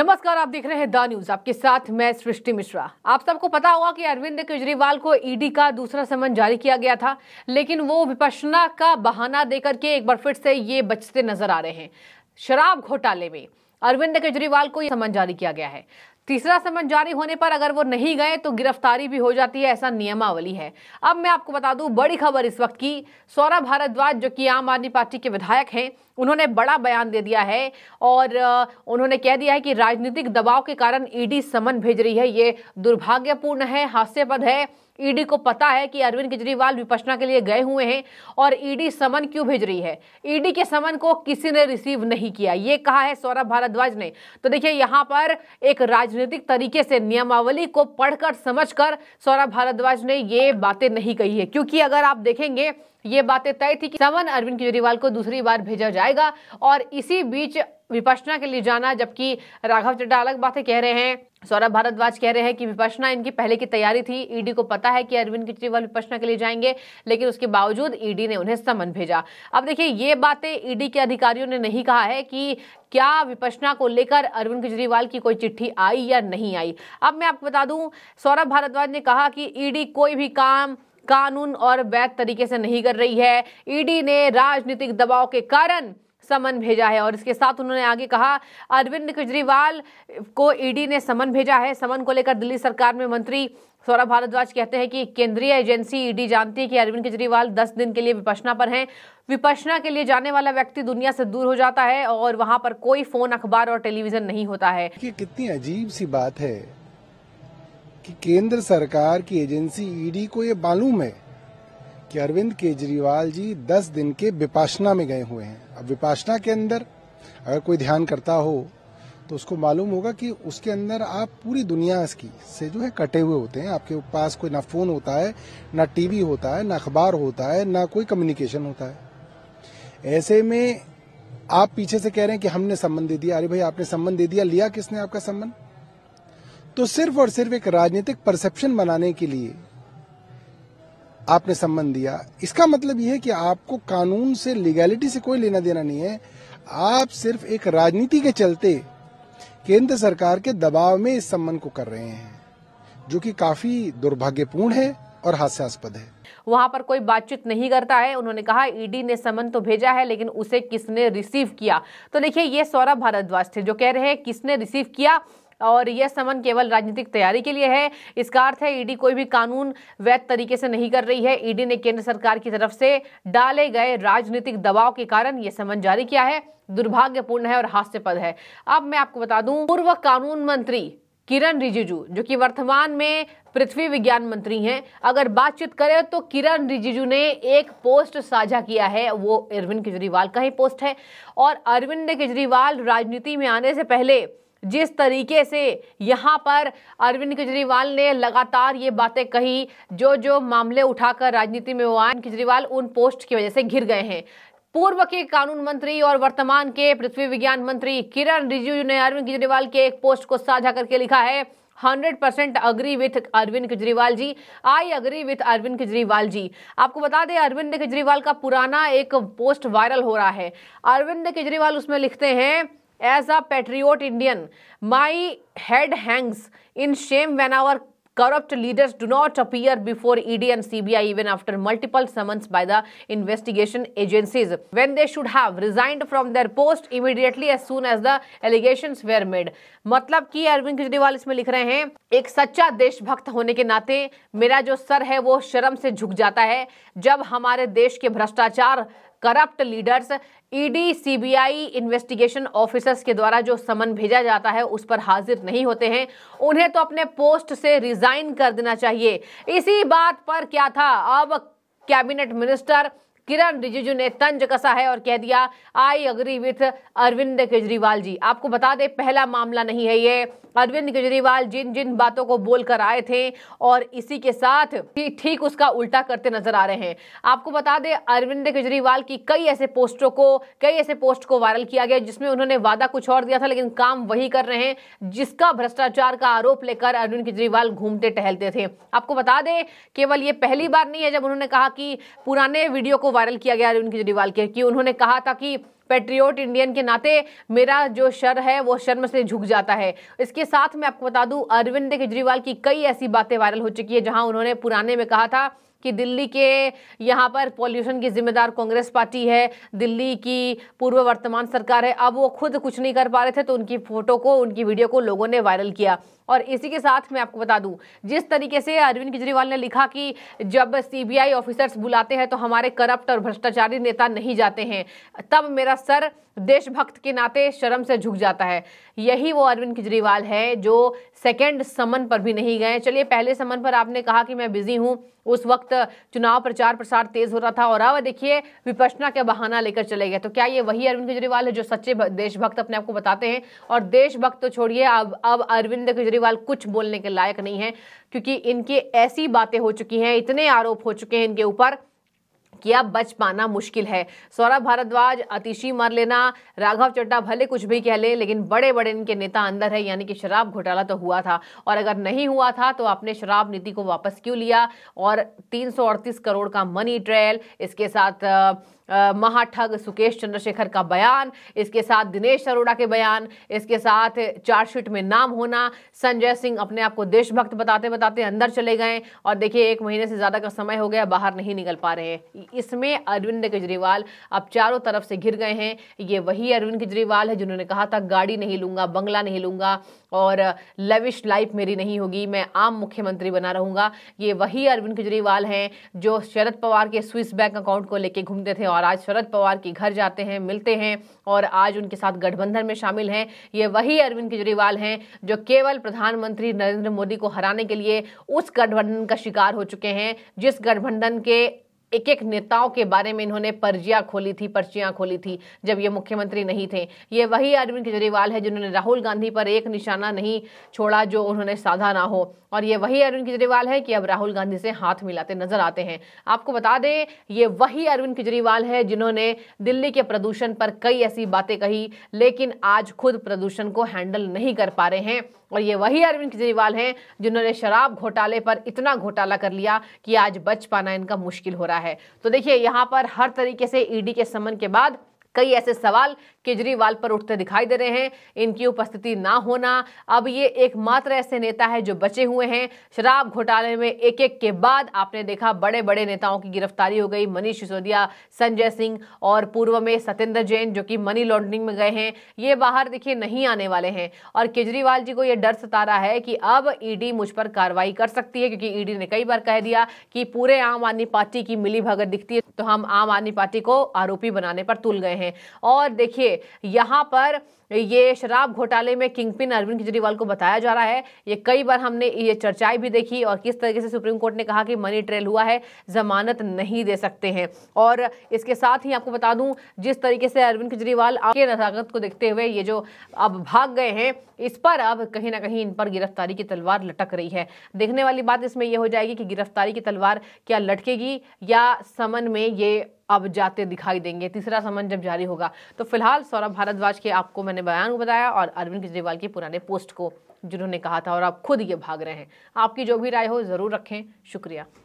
नमस्कार आप देख रहे हैं द न्यूज आपके साथ मैं सृष्टि मिश्रा आप सबको पता होगा कि अरविंद केजरीवाल को ईडी e का दूसरा समन जारी किया गया था लेकिन वो विपक्षना का बहाना देकर के एक बार फिर से ये बचते नजर आ रहे हैं शराब घोटाले में अरविंद केजरीवाल को यह समन जारी किया गया है तीसरा समन जारी होने पर अगर वो नहीं गए तो गिरफ्तारी भी हो जाती है ऐसा नियमावली है अब मैं आपको बता दूं बड़ी खबर इस वक्त की सौरभ भारद्वाज जो कि आम आदमी पार्टी के विधायक हैं उन्होंने बड़ा बयान दे दिया है और उन्होंने कह दिया है कि राजनीतिक दबाव के कारण ईडी समन भेज रही है ये दुर्भाग्यपूर्ण है हास्यपद है ईडी को पता है कि अरविंद केजरीवाल विपक्षना के लिए गए हुए हैं और ईडी समन क्यों भेज रही है ईडी के समन को किसी ने रिसीव नहीं किया ये कहा है सौरभ भारद्वाज ने तो देखिए यहाँ पर एक राजनीतिक राजनीतिक तरीके से नियमावली को पढ़कर समझकर सौरभ भारद्वाज ने ये बातें नहीं कही है क्योंकि अगर आप देखेंगे ये बातें तय थी कि सवन अरविंद केजरीवाल को दूसरी बार भेजा जाएगा और इसी बीच विपक्षना के लिए जाना जबकि राघव चड्डा अलग बातें कह रहे हैं सौरभ भारद्वाज कह रहे हैं कि विपक्षना इनकी पहले की तैयारी थी ईडी को पता है कि अरविंद केजरीवाल विपक्षना के लिए जाएंगे लेकिन उसके बावजूद ईडी ने उन्हें समन भेजा अब देखिए ये बातें ईडी के अधिकारियों ने नहीं कहा है कि क्या विपक्षना को लेकर अरविंद केजरीवाल की कोई चिट्ठी आई या नहीं आई अब मैं आपको बता दूं सौरभ भारद्वाज ने कहा कि ईडी कोई भी काम कानून और वैध तरीके से नहीं कर रही है ईडी ने राजनीतिक दबाव के कारण समन भेजा है और इसके साथ उन्होंने आगे कहा अरविंद केजरीवाल को ईडी e ने समन भेजा है समन को लेकर दिल्ली सरकार में मंत्री सौरभ भारद्वाज कहते हैं कि केंद्रीय एजेंसी ईडी e जानती है कि अरविंद केजरीवाल 10 दिन के लिए विपक्षना पर हैं विपक्षना के लिए जाने वाला व्यक्ति दुनिया से दूर हो जाता है और वहां पर कोई फोन अखबार और टेलीविजन नहीं होता है ये कितनी अजीब सी बात है कि केंद्र सरकार की एजेंसी ईडी e को ये मालूम है कि अरविंद केजरीवाल जी दस दिन के विपासना में गए हुए हैं अब विपासना के अंदर अगर कोई ध्यान करता हो तो उसको मालूम होगा कि उसके अंदर आप पूरी दुनिया की से जो है कटे हुए होते हैं आपके पास कोई ना फोन होता है ना टीवी होता है ना अखबार होता है ना कोई कम्युनिकेशन होता है ऐसे में आप पीछे से कह रहे हैं कि हमने संबंध दे दिया अरे भाई आपने संबंध दे दिया लिया किसने आपका संबंध तो सिर्फ और सिर्फ एक राजनीतिक परसेप्शन बनाने के लिए आपने सम्मान दिया इसका मतलब यह है कि आपको कानून से लीगैलिटी से कोई लेना देना नहीं है आप सिर्फ एक राजनीति के चलते केंद्र सरकार के दबाव में इस सम्मान को कर रहे हैं जो कि काफी दुर्भाग्यपूर्ण है और हास्यास्पद है वहां पर कोई बातचीत नहीं करता है उन्होंने कहा ईडी ने समन तो भेजा है लेकिन उसे किसने रिसीव किया तो देखिए ये सौरभ भारद्वाज थे जो कह रहे हैं किसने रिसीव किया और यह समन केवल राजनीतिक तैयारी के लिए है इसका अर्थ है ईडी कोई भी कानून वैध तरीके से नहीं कर रही है ईडी ने केंद्र सरकार की तरफ से डाले गए राजनीतिक दबाव के कारण यह समन जारी किया है दुर्भाग्यपूर्ण है और हास्यपद है अब मैं आपको बता दूं पूर्व कानून मंत्री किरण रिजिजू जो कि वर्तमान में पृथ्वी विज्ञान मंत्री हैं अगर बातचीत करें तो किरण रिजिजू ने एक पोस्ट साझा किया है वो अरविंद केजरीवाल का ही पोस्ट है और अरविंद केजरीवाल राजनीति में आने से पहले जिस तरीके से यहाँ पर अरविंद केजरीवाल ने लगातार ये बातें कही जो जो मामले उठाकर राजनीति में हुआ केजरीवाल उन पोस्ट की वजह से घिर गए हैं पूर्व के कानून मंत्री और वर्तमान के पृथ्वी विज्ञान मंत्री किरण रिजिजू ने अरविंद केजरीवाल के एक पोस्ट को साझा करके लिखा है hundred percent agree with Arvind Kejriwal ji I agree with Arvind Kejriwal ji आपको बता दें अरविंद केजरीवाल का पुराना एक पोस्ट वायरल हो रहा है अरविंद केजरीवाल उसमें लिखते हैं as a patriot Indian my head hangs in shame when our corrupt leaders do not appear before ED and CBI even after multiple summons by the investigation agencies when they should have resigned from their post immediately as soon as the allegations were made मतलब कि अरविंद केजरीवाल इसमें लिख रहे हैं एक सच्चा देशभक्त होने के नाते मेरा जो सर है वो शर्म से झुक जाता है जब हमारे देश के भ्रष्टाचार corrupt leaders ED CBI investigation officers के द्वारा जो समन भेजा जाता है उस पर हाजिर नहीं होते हैं उन्हें तो अपने पोस्ट से रिजाइन कर देना चाहिए इसी बात पर क्या था अब कैबिनेट मिनिस्टर किरण रिजिजू ने तंज कसा है और कह दिया I agree with Arvind Kejriwal ji आपको बता दें पहला मामला नहीं है ये अरविंद केजरीवाल जिन जिन बातों को बोलकर आए थे और इसी के साथ ठीक उसका उल्टा करते नजर आ रहे हैं आपको बता दें अरविंद केजरीवाल की कई ऐसे पोस्टों को कई ऐसे पोस्ट को वायरल किया गया जिसमें उन्होंने वादा कुछ और दिया था लेकिन काम वही कर रहे हैं जिसका भ्रष्टाचार का आरोप लेकर अरविंद केजरीवाल घूमते टहलते थे आपको बता दें केवल ये पहली बार नहीं है जब उन्होंने कहा कि पुराने वीडियो को वायरल किया गया अरविंद केजरीवाल के कि उन्होंने कहा था कि पेट्रियोट इंडियन के नाते मेरा जो शर है वो शर्म से झुक जाता है इसके साथ मैं आपको बता दूं अरविंद केजरीवाल की कई ऐसी बातें वायरल हो चुकी है जहां उन्होंने पुराने में कहा था कि दिल्ली के यहाँ पर पॉल्यूशन की जिम्मेदार कांग्रेस पार्टी है दिल्ली की पूर्व वर्तमान सरकार है अब वो खुद कुछ नहीं कर पा रहे थे तो उनकी फोटो को उनकी वीडियो को लोगों ने वायरल किया और इसी के साथ मैं आपको बता दूं जिस तरीके से अरविंद केजरीवाल ने लिखा कि जब सीबीआई ऑफिसर्स बुलाते हैं तो हमारे करप्ट और भ्रष्टाचारी नेता नहीं जाते हैं तब मेरा सर देशभक्त के नाते शर्म से झुक जाता है यही वो अरविंद केजरीवाल है जो सेकेंड समन पर भी नहीं गए चलिए पहले समन पर आपने कहा कि मैं बिजी हूँ उस वक्त चुनाव प्रचार प्रसार तेज हो रहा था और अब देखिए विपक्षना का बहाना लेकर चले गए तो क्या ये वही अरविंद केजरीवाल है जो सच्चे देशभक्त अपने आप को बताते हैं और देशभक्त तो छोड़िए अब अब अरविंद केजरीवाल कुछ बोलने के लायक नहीं है क्योंकि इनकी ऐसी बातें हो चुकी हैं इतने आरोप हो चुके हैं इनके ऊपर कि अब बच पाना मुश्किल है सौरभ भारद्वाज अतिशी मर लेना राघव चड्डा भले कुछ भी कह ले, लेकिन बड़े बड़े इनके नेता अंदर है यानी कि शराब घोटाला तो हुआ था और अगर नहीं हुआ था तो आपने शराब नीति को वापस क्यों लिया और तीन करोड़ का मनी ट्रेल इसके साथ महाठग सुकेश चंद्रशेखर का बयान इसके साथ दिनेश अरोड़ा के बयान इसके साथ चार्जशीट में नाम होना संजय सिंह अपने आप को देशभक्त बताते बताते अंदर चले गए और देखिए एक महीने से ज़्यादा का समय हो गया बाहर नहीं निकल पा रहे हैं इसमें अरविंद केजरीवाल अब चारों तरफ से घिर गए हैं ये वही अरविंद केजरीवाल है जिन्होंने कहा था गाड़ी नहीं लूंगा बंगला नहीं लूंगा और लविश लाइफ मेरी नहीं होगी मैं आम मुख्यमंत्री बना रहूंगा ये वही अरविंद केजरीवाल हैं जो शरद पवार के स्विस बैंक अकाउंट को लेकर घूमते थे और और आज शरद पवार के घर जाते हैं मिलते हैं और आज उनके साथ गठबंधन में शामिल हैं ये वही अरविंद केजरीवाल हैं जो केवल प्रधानमंत्री नरेंद्र मोदी को हराने के लिए उस गठबंधन का शिकार हो चुके हैं जिस गठबंधन के एक एक नेताओं के बारे में इन्होंने पर्जियां खोली थी पर्चियां खोली थी जब ये मुख्यमंत्री नहीं थे ये वही अरविंद केजरीवाल है जिन्होंने राहुल गांधी पर एक निशाना नहीं छोड़ा जो उन्होंने साधा ना हो और ये वही अरविंद केजरीवाल है कि अब राहुल गांधी से हाथ मिलाते नजर आते हैं आपको बता दें ये वही अरविंद केजरीवाल है जिन्होंने दिल्ली के प्रदूषण पर कई ऐसी बातें कही लेकिन आज खुद प्रदूषण को हैंडल नहीं कर पा रहे हैं और ये वही अरविंद केजरीवाल हैं जिन्होंने शराब घोटाले पर इतना घोटाला कर लिया कि आज बच पाना इनका मुश्किल हो रहा है तो देखिए यहाँ पर हर तरीके से ईडी e के समन के बाद कई ऐसे सवाल केजरीवाल पर उठते दिखाई दे रहे हैं इनकी उपस्थिति ना होना अब ये एकमात्र ऐसे नेता है जो बचे हुए हैं शराब घोटाले में एक एक के बाद आपने देखा बड़े बड़े नेताओं की गिरफ्तारी हो गई मनीष सिसोदिया संजय सिंह और पूर्व में सत्येंद्र जैन जो कि मनी लॉन्ड्रिंग में गए हैं ये बाहर देखिए नहीं आने वाले हैं और केजरीवाल जी को यह डर सता रहा है कि अब ईडी मुझ पर कार्रवाई कर सकती है क्योंकि ईडी ने कई बार कह दिया कि पूरे आम आदमी पार्टी की मिली भगत दिखती है तो हम आम आदमी पार्टी को आरोपी बनाने पर तुल गए हैं और देखिए देखिए यहाँ पर ये शराब घोटाले में किंग पिन अरविंद केजरीवाल को बताया जा रहा है ये कई बार हमने ये चर्चाएं भी देखी और किस तरीके से सुप्रीम कोर्ट ने कहा कि मनी ट्रेल हुआ है जमानत नहीं दे सकते हैं और इसके साथ ही आपको बता दूं जिस तरीके से अरविंद केजरीवाल आपके नजाकत को देखते हुए ये जो अब भाग गए हैं इस पर अब कहीं ना कहीं इन पर गिरफ्तारी की तलवार लटक रही है देखने वाली बात इसमें यह हो जाएगी कि गिरफ्तारी की तलवार क्या लटकेगी या समन में ये अब जाते दिखाई देंगे तीसरा समन जब जारी होगा तो फिलहाल सौरभ भारद्वाज के आपको मैंने बयान को बताया और अरविंद केजरीवाल की पुराने पोस्ट को जिन्होंने कहा था और आप खुद ये भाग रहे हैं आपकी जो भी राय हो ज़रूर रखें शुक्रिया